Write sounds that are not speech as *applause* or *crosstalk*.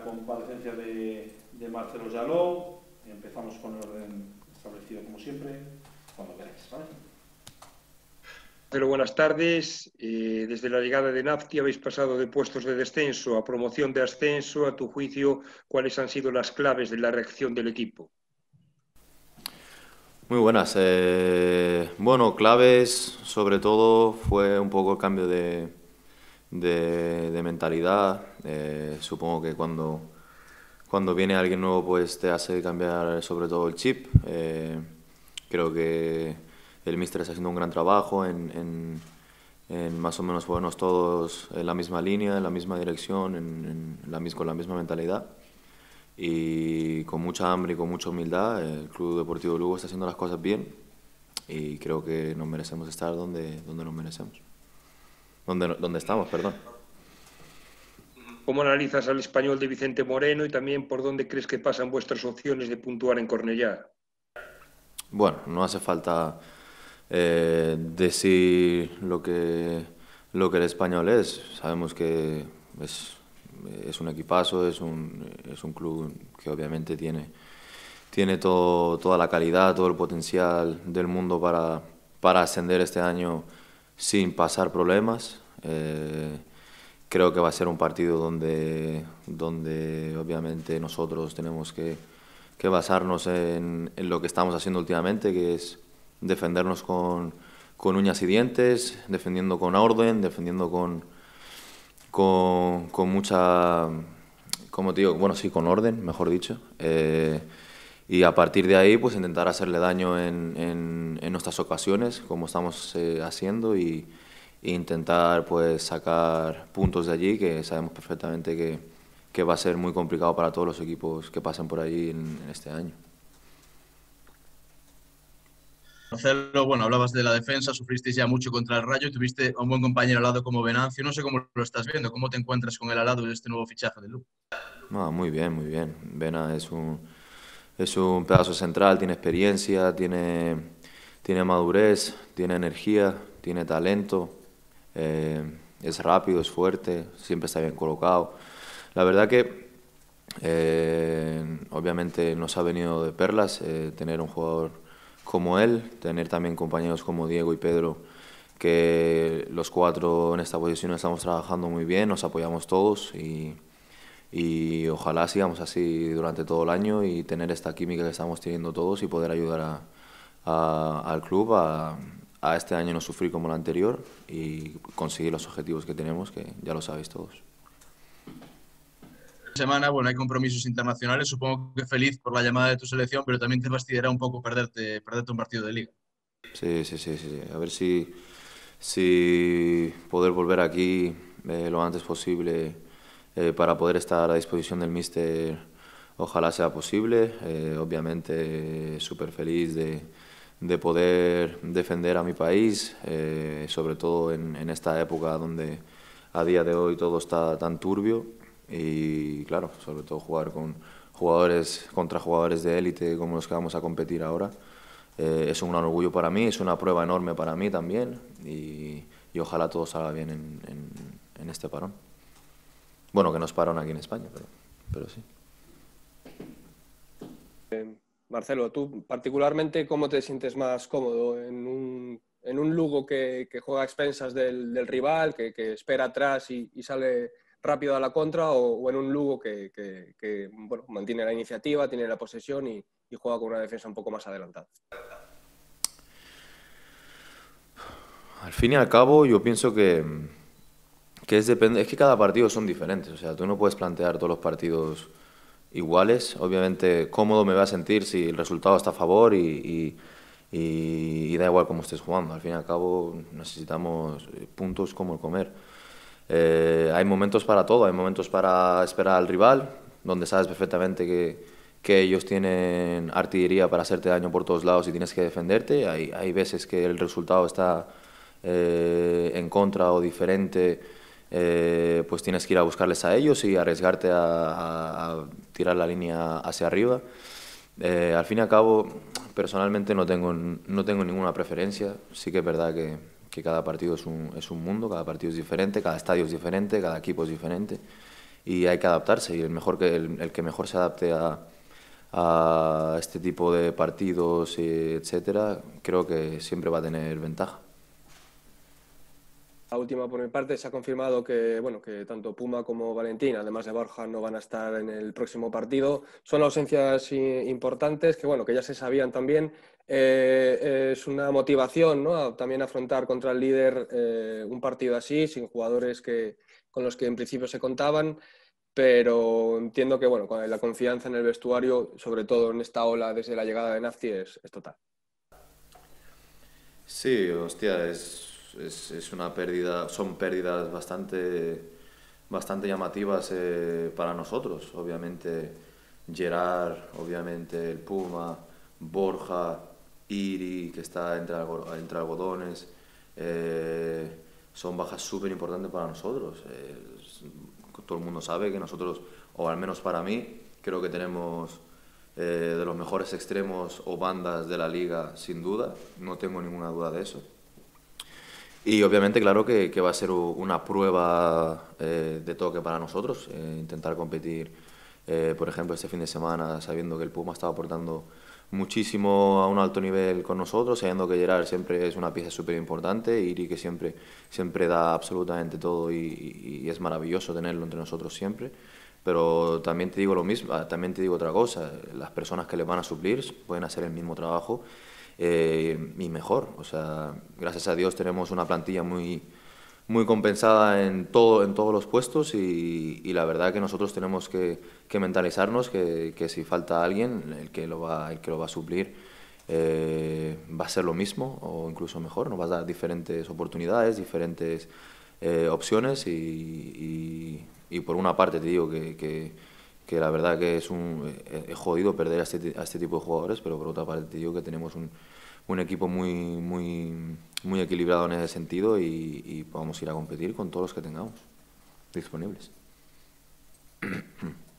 comparecencia de, Marcelo Yaló. Empezamos con el orden establecido como siempre, cuando queráis. ¿vale? Pero buenas tardes. Eh, desde la llegada de NAFTI habéis pasado de puestos de descenso a promoción de ascenso. A tu juicio, ¿cuáles han sido las claves de la reacción del equipo? Muy buenas. Eh, bueno, claves sobre todo fue un poco el cambio de, de, mentalidad. Eh, supongo que cuando, cuando viene alguien nuevo pues te hace cambiar sobre todo el chip. Eh, creo que el mister está haciendo un gran trabajo en, más o menos ponernos todos en la misma línea, en la misma dirección, en, la, con la misma mentalidad. Y con mucha hambre y con mucha humildad, el Club Deportivo Lugo está haciendo las cosas bien y creo que nos merecemos estar donde, donde nos merecemos donde, estamos, perdón. ¿Cómo analizas al español de Vicente Moreno y también por dónde crees que pasan vuestras opciones de puntuar en Cornellá? Bueno, no hace falta eh, decir lo que, lo que el español es. Sabemos que es, es un equipazo, es un, es un club que obviamente tiene, tiene toda la calidad, todo el potencial del mundo para, para ascender este año sin pasar problemas. Eh, creo que va a ser un partido donde, donde obviamente nosotros tenemos que, que basarnos en, lo que estamos haciendo últimamente, que es defendernos con, uñas y dientes, defendiendo con orden, defendiendo con, con, mucha, como te digo, bueno, sí, con orden, mejor dicho. Eh, y a partir de ahí pues intentar hacerle daño en, en, en nuestras ocasiones, como estamos eh, haciendo, y, e intentar pues sacar puntos de allí, que sabemos perfectamente que, que, va a ser muy complicado para todos los equipos que pasen por allí en, este año. Marcelo, bueno, hablabas de la defensa, sufristeis ya mucho contra el Rayo, tuviste a un buen compañero al lado como Venancio, no sé cómo lo estás viendo, cómo te encuentras con él al lado de este nuevo fichaje de Lu ah, muy bien, muy bien. Vena es un, es un pedazo central, tiene experiencia, tiene, tiene madurez, tiene energía, tiene talento, eh, es rápido, es fuerte, siempre está bien colocado. La verdad que eh, obviamente nos ha venido de perlas eh, tener un jugador como él, tener también compañeros como Diego y Pedro, que los cuatro en esta posición estamos trabajando muy bien, nos apoyamos todos y y ojalá sigamos así durante todo el año y tener esta química que estamos teniendo todos y poder ayudar a, al club a, a este año no sufrir como el anterior y conseguir los objetivos que tenemos, que ya lo sabéis todos semana, bueno, hay compromisos internacionales, supongo que feliz por la llamada de tu selección, pero también te fastidiará un poco perderte, perderte un partido de liga. Sí, sí, sí, sí. A ver si, si poder volver aquí eh, lo antes posible eh, para poder estar a disposición del míster ojalá sea posible. Eh, obviamente súper feliz de, de, poder defender a mi país, eh, sobre todo en, en, esta época donde a día de hoy todo está tan turbio y claro, sobre todo jugar con jugadores contra jugadores de élite como los que vamos a competir ahora. es un orgullo para mí, es una prueba enorme para mí también y, y ojalá todo salga bien en, en este parón. Bueno, que nos pararon aquí en España, pero, pero sí. Eh, Marcelo, tú particularmente, ¿cómo te sientes más cómodo en un, Lugo que, juega a expensas del, rival, que, espera atrás y, sale rápido a la contra, o, en un Lugo que, mantiene la iniciativa, tiene la posesión y juega con una defensa un poco más adelantada? Al fin y al cabo, yo pienso que es, depende, que cada partido son diferentes, o sea, tú no puedes plantear todos los partidos iguales. Obviamente cómodo me va a sentir si el resultado está a favor y, da igual cómo estés jugando. Al fin y al cabo necesitamos eh, puntos como el comer. Eh, hay momentos para todo, hay momentos para esperar al rival, donde sabes perfectamente que, que, ellos tienen artillería para hacerte daño por todos lados y tienes que defenderte. Hay, hay veces que el resultado está eh, en contra o diferente eh, pues tienes que ir a buscarles a ellos y arriesgarte a, tirar la línea hacia arriba. Eh, al fin y al cabo, personalmente no tengo, no tengo ninguna preferencia. Sí que es verdad que, cada partido es un, mundo, cada partido es diferente, cada estadio es diferente, cada equipo es diferente y hay que adaptarse y el, mejor que, el, que mejor se adapte a, a este tipo de partidos, eh, etcétera, creo que siempre va a tener ventaja. La última por mi parte, se ha confirmado que, bueno, que tanto Puma como Valentín, además de Borja, no van a estar en el próximo partido. Son ausencias importantes que, bueno, que ya se sabían también. Eh, es una motivación también afrontar contra el líder eh, un partido así, sin jugadores que, con los que en principio se contaban. Pero entiendo que bueno, la confianza en el vestuario, sobre todo en esta ola desde la llegada de Nafty, es, es total. Sí, hostia, es es, una pérdida, son pérdidas bastante, bastante llamativas eh, para nosotros. Obviamente Gerard, obviamente el Puma, Borja, Iri, que está entre, entre algodones, eh, son bajas súper importantes para nosotros. Eh, todo el mundo sabe que nosotros, o al menos para mí, creo que tenemos de los mejores extremos o bandas de la liga, sin duda. No tengo ninguna duda de eso. Y obviamente, claro que, va a ser una prueba eh, de toque para nosotros, eh, intentar competir, eh, por ejemplo, este fin de semana, sabiendo que el Puma estaba aportando muchísimo a un alto nivel con nosotros, sabiendo que Gerard siempre es una pieza súper importante, y que siempre, siempre da absolutamente todo y, es maravilloso tenerlo entre nosotros siempre. Pero también te digo lo mismo, ah, también te digo otra cosa, las personas que le van a suplir pueden hacer el mismo trabajo eh, y mejor. O sea, gracias a Dios tenemos una plantilla muy, muy compensada en, todo, en todos los puestos y, la verdad que nosotros tenemos que, mentalizarnos que, si falta alguien, el que lo va, el que lo va a suplir eh, va a ser lo mismo o incluso mejor, nos va a dar diferentes oportunidades, diferentes eh, opciones y, por una parte te digo que que la verdad que es un eh, es jodido perder a este, a este, tipo de jugadores, pero por otra parte digo que tenemos un, un equipo muy, muy, muy equilibrado en ese sentido y, y vamos ir a competir con todos los que tengamos disponibles. *clears throat*